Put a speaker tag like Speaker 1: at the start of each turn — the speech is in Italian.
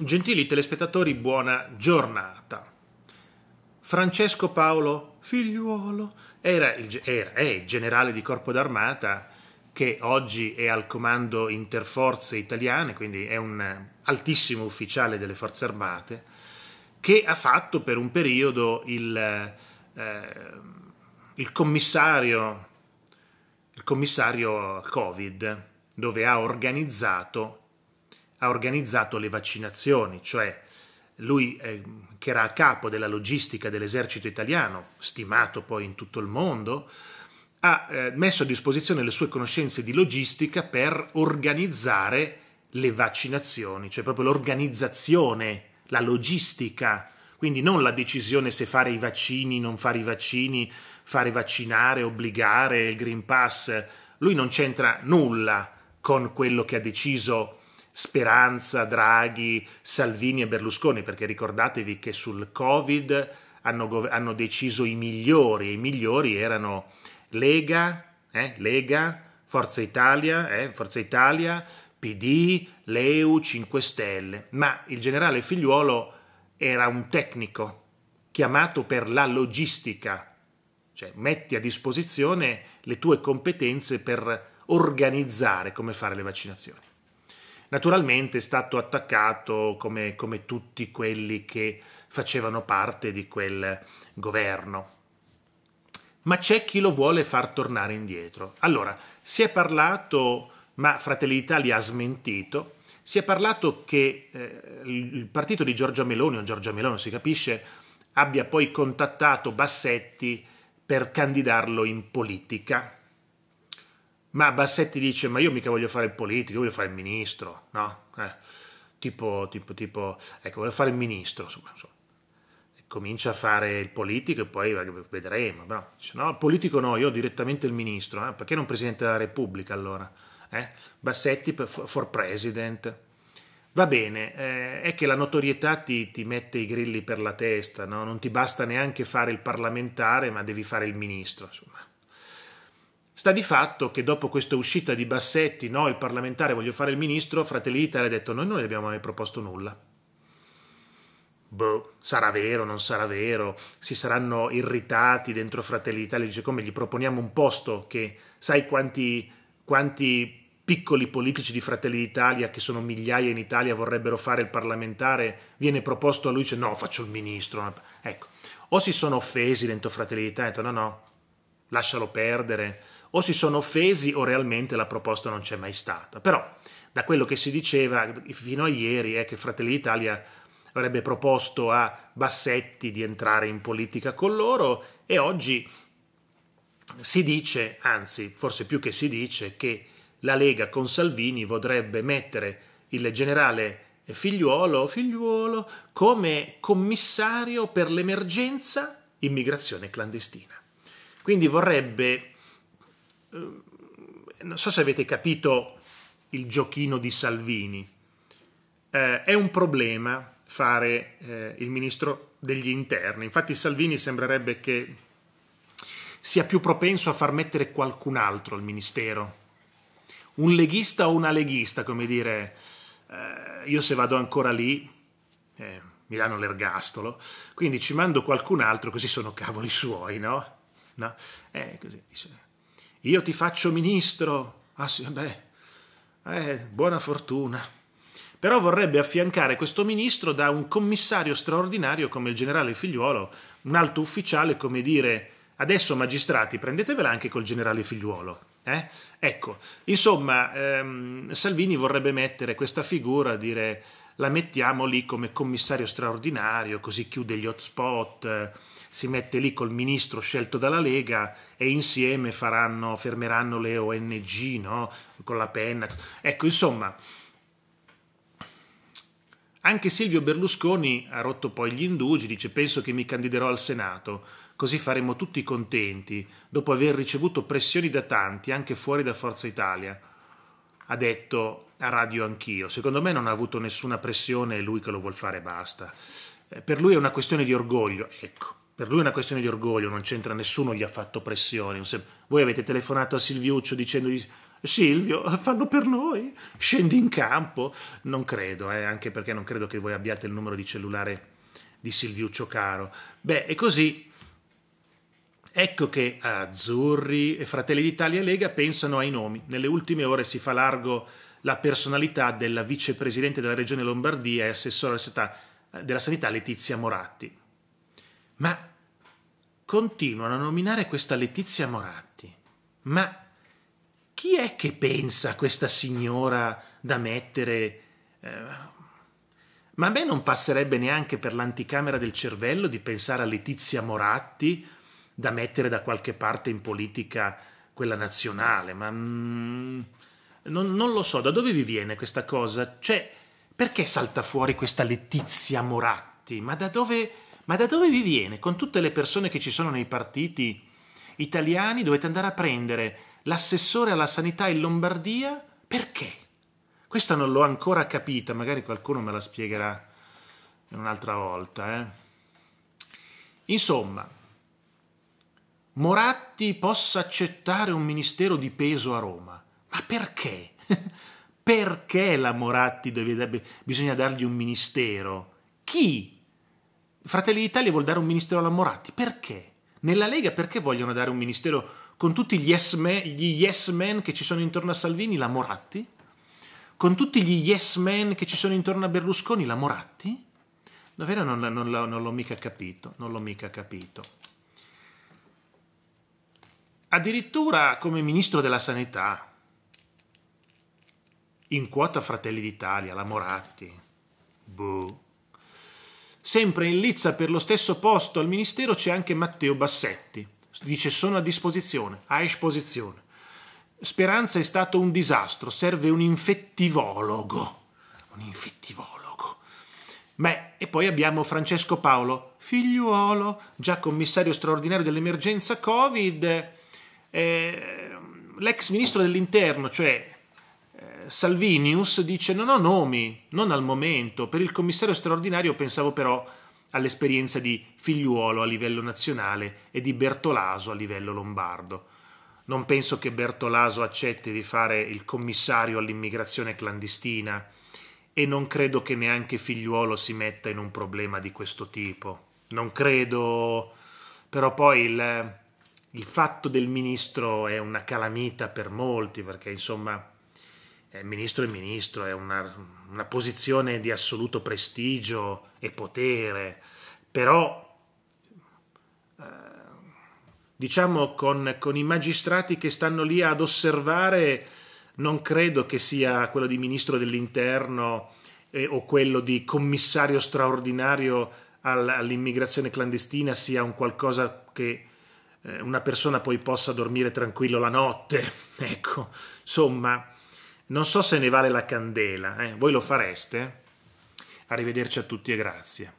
Speaker 1: Gentili telespettatori, buona giornata. Francesco Paolo Figliuolo era il, era, è il generale di corpo d'armata che oggi è al comando interforze italiane, quindi è un altissimo ufficiale delle forze armate, che ha fatto per un periodo il, eh, il commissario, il commissario Covid, dove ha organizzato ha organizzato le vaccinazioni, cioè lui eh, che era a capo della logistica dell'esercito italiano, stimato poi in tutto il mondo, ha eh, messo a disposizione le sue conoscenze di logistica per organizzare le vaccinazioni, cioè proprio l'organizzazione, la logistica, quindi non la decisione se fare i vaccini, non fare i vaccini, fare vaccinare, obbligare il Green Pass, lui non c'entra nulla con quello che ha deciso Speranza, Draghi, Salvini e Berlusconi, perché ricordatevi che sul Covid hanno, hanno deciso i migliori, e i migliori erano Lega, eh, Lega Forza Italia, eh, Forza Italia, PD, Leu, 5 Stelle, ma il generale Figliuolo era un tecnico chiamato per la logistica, cioè metti a disposizione le tue competenze per organizzare come fare le vaccinazioni. Naturalmente è stato attaccato come, come tutti quelli che facevano parte di quel governo. Ma c'è chi lo vuole far tornare indietro. Allora, si è parlato, ma Fratelli d'Italia ha smentito, si è parlato che eh, il partito di Giorgia Meloni, o Giorgia Meloni si capisce, abbia poi contattato Bassetti per candidarlo in politica. Ma Bassetti dice, ma io mica voglio fare il politico, io voglio fare il ministro, no? Eh, tipo, tipo, tipo, ecco, voglio fare il ministro, insomma, insomma. Comincia a fare il politico e poi vedremo. No, dice, no politico no, io ho direttamente il ministro. Eh? Perché non Presidente della Repubblica allora? Eh? Bassetti for President. Va bene, eh, è che la notorietà ti, ti, mette i grilli per la testa, no? non ti basta neanche fare il parlamentare, ma devi fare il ministro. Insomma. Sta di fatto che dopo questa uscita di Bassetti, no, il parlamentare voglio fare il ministro, Fratelli d'Italia ha detto noi non gli abbiamo mai proposto nulla. Boh, sarà vero, non sarà vero, si saranno irritati dentro Fratelli d'Italia, dice come gli proponiamo un posto che sai quanti, quanti piccoli politici di Fratelli d'Italia, che sono migliaia in Italia, vorrebbero fare il parlamentare, viene proposto a lui, dice no, faccio il ministro. Ecco, o si sono offesi dentro Fratelli d'Italia, hanno detto no, no, lascialo perdere o si sono offesi o realmente la proposta non c'è mai stata. Però da quello che si diceva fino a ieri è che Fratelli d'Italia avrebbe proposto a Bassetti di entrare in politica con loro e oggi si dice, anzi forse più che si dice, che la Lega con Salvini vorrebbe mettere il generale figliuolo, figliuolo come commissario per l'emergenza immigrazione clandestina. Quindi vorrebbe eh, non so se avete capito il giochino di Salvini. Eh, è un problema fare eh, il ministro degli interni. Infatti Salvini sembrerebbe che sia più propenso a far mettere qualcun altro al ministero. Un leghista o una leghista, come dire, eh, io se vado ancora lì eh, mi danno l'ergastolo, quindi ci mando qualcun altro così sono cavoli suoi, no? no? Eh, così, dice io ti faccio ministro. Ah sì, beh, eh, buona fortuna. Però vorrebbe affiancare questo ministro da un commissario straordinario come il generale Figliuolo, un alto ufficiale come dire adesso magistrati prendetevela anche col generale Figliuolo. Eh? Ecco, insomma, ehm, Salvini vorrebbe mettere questa figura, dire la mettiamo lì come commissario straordinario, così chiude gli hotspot si mette lì col ministro scelto dalla Lega e insieme faranno, fermeranno le ONG no? con la penna. Ecco, insomma, anche Silvio Berlusconi ha rotto poi gli indugi, dice penso che mi candiderò al Senato, così faremo tutti contenti, dopo aver ricevuto pressioni da tanti, anche fuori da Forza Italia. Ha detto a radio anch'io, secondo me non ha avuto nessuna pressione, è lui che lo vuol fare e basta. Eh, per lui è una questione di orgoglio, ecco per lui è una questione di orgoglio, non c'entra nessuno, gli ha fatto pressioni. Voi avete telefonato a Silviuccio dicendogli Silvio, fanno per noi, scendi in campo. Non credo, eh, anche perché non credo che voi abbiate il numero di cellulare di Silviuccio Caro. Beh, e così ecco che Azzurri e Fratelli d'Italia Lega pensano ai nomi. Nelle ultime ore si fa largo la personalità della vicepresidente della regione Lombardia e assessore eh, della sanità Letizia Moratti ma continuano a nominare questa Letizia Moratti. Ma chi è che pensa a questa signora da mettere... Eh, ma a me non passerebbe neanche per l'anticamera del cervello di pensare a Letizia Moratti da mettere da qualche parte in politica quella nazionale, ma mm, non, non, lo so, da dove vi viene questa cosa? Cioè, perché salta fuori questa Letizia Moratti? Ma da dove... Ma da dove vi viene, con tutte le persone che ci sono nei partiti italiani, dovete andare a prendere l'assessore alla sanità in Lombardia? Perché? Questa non l'ho ancora capita, magari qualcuno me la spiegherà un'altra volta. Eh. Insomma, Moratti possa accettare un ministero di peso a Roma. Ma perché? perché la Moratti deve, bisogna dargli un ministero? Chi Fratelli d'Italia vuol dare un ministero alla Moratti. Perché? Nella Lega perché vogliono dare un ministero con tutti gli yes, man, gli yes men che ci sono intorno a Salvini, la Moratti? Con tutti gli yes men che ci sono intorno a Berlusconi, la Moratti? Davvero non, non, non l'ho mica capito, non l'ho mica capito. Addirittura come ministro della sanità, in quota Fratelli d'Italia, la Moratti. Boh. Sempre in lizza per lo stesso posto al ministero c'è anche Matteo Bassetti. Dice sono a disposizione, a esposizione. Speranza è stato un disastro, serve un infettivologo. Un infettivologo. Beh, e poi abbiamo Francesco Paolo, figliuolo, già commissario straordinario dell'emergenza Covid, eh, l'ex ministro dell'interno, cioè Salvinius dice non ho nomi, non al momento, per il commissario straordinario pensavo però all'esperienza di Figliuolo a livello nazionale e di Bertolaso a livello lombardo. Non penso che Bertolaso accetti di fare il commissario all'immigrazione clandestina e non credo che neanche Figliuolo si metta in un problema di questo tipo. Non credo, però poi il, il fatto del ministro è una calamita per molti perché insomma il ministro è ministro, è una, una posizione di assoluto prestigio e potere, però eh, diciamo con, con, i magistrati che stanno lì ad osservare non credo che sia quello di ministro dell'interno eh, o quello di commissario straordinario all, all'immigrazione clandestina sia un qualcosa che eh, una persona poi possa dormire tranquillo la notte. ecco, insomma non so se ne vale la candela, eh? voi lo fareste? Arrivederci a tutti e grazie.